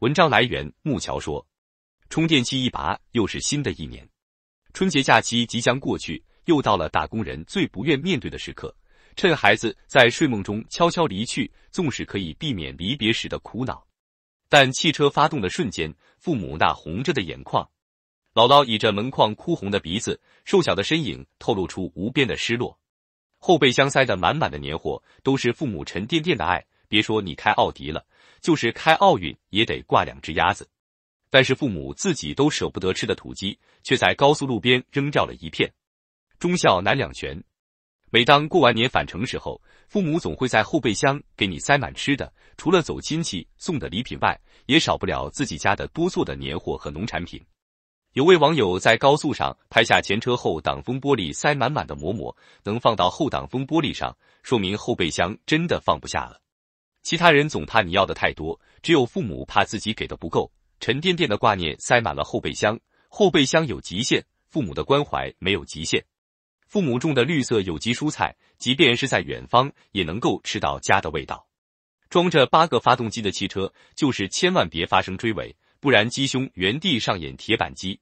文章来源：木桥说，充电器一拔，又是新的一年。春节假期即将过去，又到了打工人最不愿面对的时刻。趁孩子在睡梦中悄悄离去，纵使可以避免离别时的苦恼，但汽车发动的瞬间，父母那红着的眼眶，姥姥倚着门框哭红的鼻子，瘦小的身影透露出无边的失落。后备箱塞得满满的年货，都是父母沉甸甸的爱。别说你开奥迪了，就是开奥运也得挂两只鸭子。但是父母自己都舍不得吃的土鸡，却在高速路边扔掉了一片。忠孝难两全。每当过完年返程时候，父母总会在后备箱给你塞满吃的，除了走亲戚送的礼品外，也少不了自己家的多做的年货和农产品。有位网友在高速上拍下前车后挡风玻璃塞满满的馍馍，能放到后挡风玻璃上，说明后备箱真的放不下了。其他人总怕你要的太多，只有父母怕自己给的不够。沉甸甸的挂念塞满了后备箱，后备箱有极限，父母的关怀没有极限。父母种的绿色有机蔬菜，即便是在远方，也能够吃到家的味道。装着八个发动机的汽车，就是千万别发生追尾，不然鸡兄原地上演铁板机。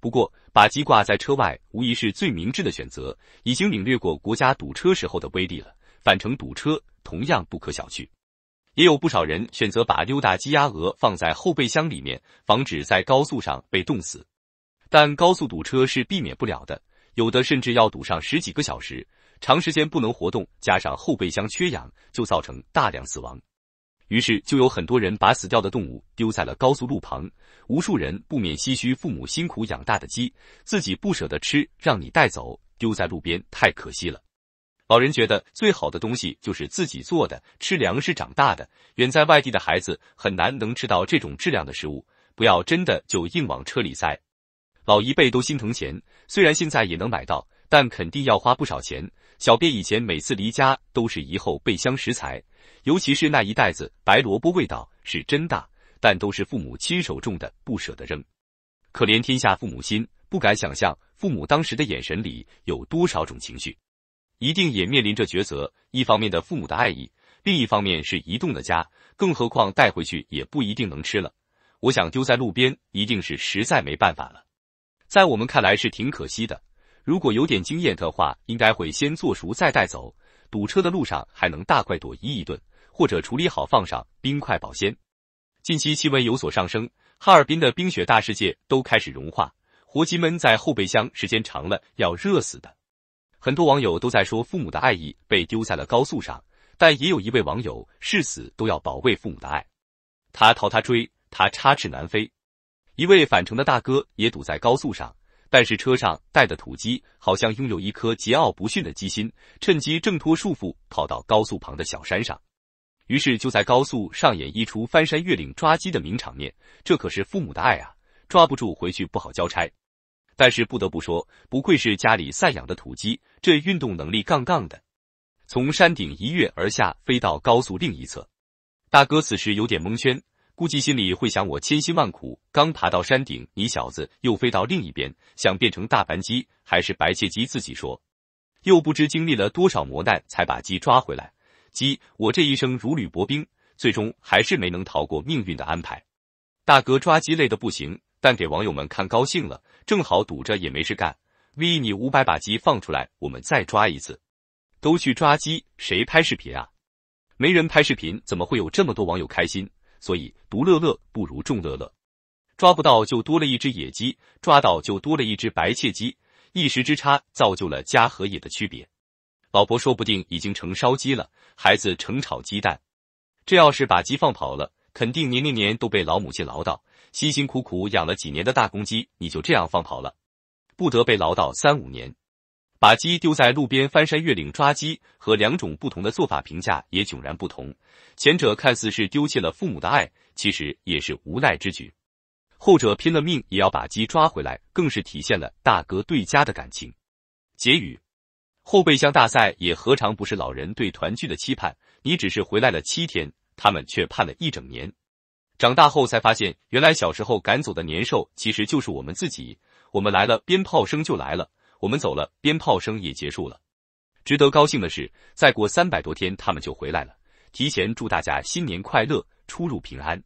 不过把鸡挂在车外无疑是最明智的选择。已经领略过国家堵车时候的威力了，返程堵车同样不可小觑。也有不少人选择把溜达鸡、鸭、鹅放在后备箱里面，防止在高速上被冻死。但高速堵车是避免不了的，有的甚至要堵上十几个小时，长时间不能活动，加上后备箱缺氧，就造成大量死亡。于是就有很多人把死掉的动物丢在了高速路旁，无数人不免唏嘘：父母辛苦养大的鸡，自己不舍得吃，让你带走，丢在路边太可惜了。老人觉得最好的东西就是自己做的，吃粮食长大的。远在外地的孩子很难能吃到这种质量的食物。不要真的就硬往车里塞。老一辈都心疼钱，虽然现在也能买到，但肯定要花不少钱。小编以前每次离家都是一后备箱食材，尤其是那一袋子白萝卜，味道是真大，但都是父母亲手种的，不舍得扔。可怜天下父母心，不敢想象父母当时的眼神里有多少种情绪。一定也面临着抉择，一方面的父母的爱意，另一方面是移动的家，更何况带回去也不一定能吃了。我想丢在路边一定是实在没办法了，在我们看来是挺可惜的。如果有点经验的话，应该会先做熟再带走，堵车的路上还能大快朵颐一顿，或者处理好放上冰块保鲜。近期气温有所上升，哈尔滨的冰雪大世界都开始融化，活鸡闷在后备箱时间长了要热死的。很多网友都在说父母的爱意被丢在了高速上，但也有一位网友誓死都要保卫父母的爱，他逃他追他插翅难飞。一位返程的大哥也堵在高速上，但是车上带的土鸡好像拥有一颗桀骜不驯的鸡心，趁机挣脱束缚跑到高速旁的小山上，于是就在高速上演一出翻山越岭抓鸡的名场面。这可是父母的爱啊，抓不住回去不好交差。但是不得不说，不愧是家里散养的土鸡，这运动能力杠杠的，从山顶一跃而下，飞到高速另一侧。大哥此时有点蒙圈，估计心里会想：我千辛万苦刚爬到山顶，你小子又飞到另一边，想变成大盘鸡还是白切鸡？自己说，又不知经历了多少磨难才把鸡抓回来。鸡，我这一生如履薄冰，最终还是没能逃过命运的安排。大哥抓鸡累的不行。但给网友们看高兴了，正好堵着也没事干。V，你五百把鸡放出来，我们再抓一次。都去抓鸡，谁拍视频啊？没人拍视频，怎么会有这么多网友开心？所以独乐乐不如众乐乐。抓不到就多了一只野鸡，抓到就多了一只白切鸡。一时之差，造就了家和野的区别。老婆说不定已经成烧鸡了，孩子成炒鸡蛋。这要是把鸡放跑了。肯定年年年都被老母亲唠叨，辛辛苦苦养了几年的大公鸡，你就这样放跑了，不得被唠叨三五年。把鸡丢在路边，翻山越岭抓鸡和两种不同的做法评价也迥然不同。前者看似是丢弃了父母的爱，其实也是无奈之举；后者拼了命也要把鸡抓回来，更是体现了大哥对家的感情。结语：后备箱大赛也何尝不是老人对团聚的期盼？你只是回来了七天。他们却判了一整年，长大后才发现，原来小时候赶走的年兽其实就是我们自己。我们来了，鞭炮声就来了；我们走了，鞭炮声也结束了。值得高兴的是，再过三百多天，他们就回来了。提前祝大家新年快乐，出入平安。